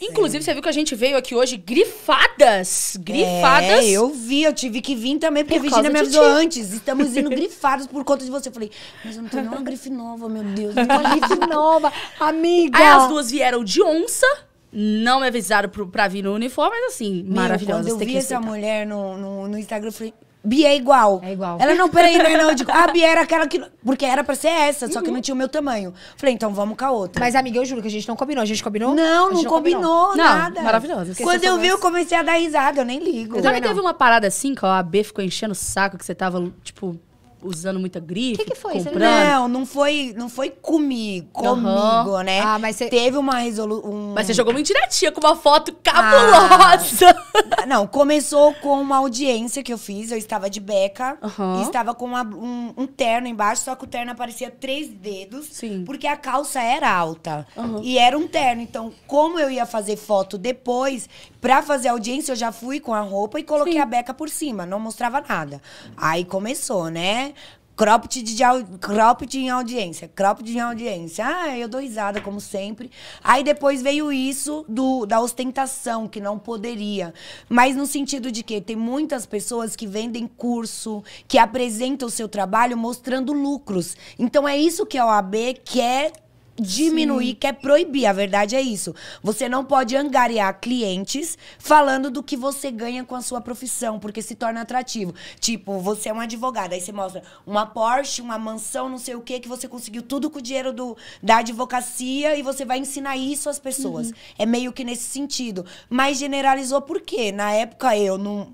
Inclusive, você viu que a gente veio aqui hoje grifadas. Grifadas. É, eu vi, eu tive que vir também, porque por a Virginia me avisou antes. Estamos indo grifados por conta de você. Eu falei, mas eu não tenho nenhuma grife nova, meu Deus. Uma grife nova, amiga. Aí as duas vieram de onça. Não me avisaram pra vir no uniforme, mas assim, maravilhoso Quando eu vi essa mulher no, no, no Instagram, eu falei, Bia é igual. É igual. Ela, não, peraí, não é não. Eu digo, ah, Bia era aquela que... Porque era pra ser essa, só que uhum. não tinha o meu tamanho. Falei, então vamos com a outra. Mas, amiga, eu juro que a gente não combinou. A gente combinou? Não, não, não combinou, combinou. nada. maravilhoso. Quando eu vi, eu comecei a dar risada. Eu nem ligo. Sabe, teve uma parada assim, que a B ficou enchendo o saco, que você tava, tipo usando muita grife. O que, que, foi? Comprando. Não, não foi, não foi comigo, comigo, uhum. né? Ah, mas você teve uma resolução. Um... Mas você jogou mentira com uma foto ah. cabulosa. Ah. não, começou com uma audiência que eu fiz. Eu estava de beca uhum. e estava com uma, um, um, terno embaixo, só que o terno aparecia três dedos, Sim. porque a calça era alta uhum. e era um terno. Então, como eu ia fazer foto depois, para fazer audiência, eu já fui com a roupa e coloquei Sim. a beca por cima. Não mostrava nada. Aí começou, né? crop Cropped, de, cropped em audiência, cropped em audiência. Ah, eu dou risada, como sempre. Aí depois veio isso do, da ostentação, que não poderia. Mas no sentido de que tem muitas pessoas que vendem curso, que apresentam o seu trabalho mostrando lucros. Então é isso que a OAB quer diminuir, Sim. quer é proibir. A verdade é isso. Você não pode angariar clientes falando do que você ganha com a sua profissão, porque se torna atrativo. Tipo, você é um advogado, aí você mostra uma Porsche, uma mansão, não sei o que, que você conseguiu tudo com o dinheiro do, da advocacia e você vai ensinar isso às pessoas. Uhum. É meio que nesse sentido. Mas generalizou por quê? Na época eu não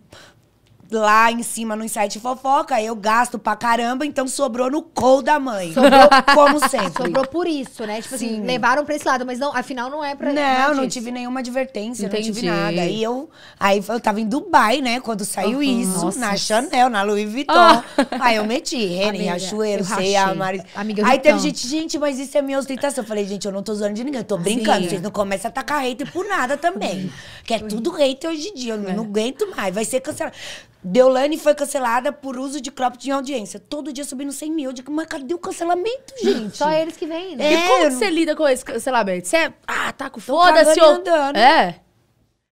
lá em cima no site fofoca, eu gasto pra caramba, então sobrou no col da mãe. Sobrou como sempre. Sobrou por isso, né? Tipo assim, Sim. assim, levaram pra esse lado, mas não, afinal não é pra Não, não é tive nenhuma advertência, Entendi. não tive nada. E eu, aí eu tava em Dubai, né, quando saiu uhum. isso, Nossa. na Chanel, na Louis Vuitton. Ah. Aí eu meti Renner, Riachuelo, Ceia, Maris. Amiga, ah, aí teve gente, gente, mas isso é minha ostentação. Eu falei, gente, eu não tô zoando de ninguém, eu tô brincando. Sim. Vocês não começam a tacar hater por nada também. que é tudo hater hoje em dia, eu não, é. não aguento mais, vai ser cancelado. Deolane foi cancelada por uso de cropped em audiência. Todo dia subindo 100 mil. Eu digo, mas cadê o cancelamento, gente? Só eles que vêm, né? É, e como não... É. você lida com esse cancelamento? Você é, ah, tá com foda-se. Ou... É.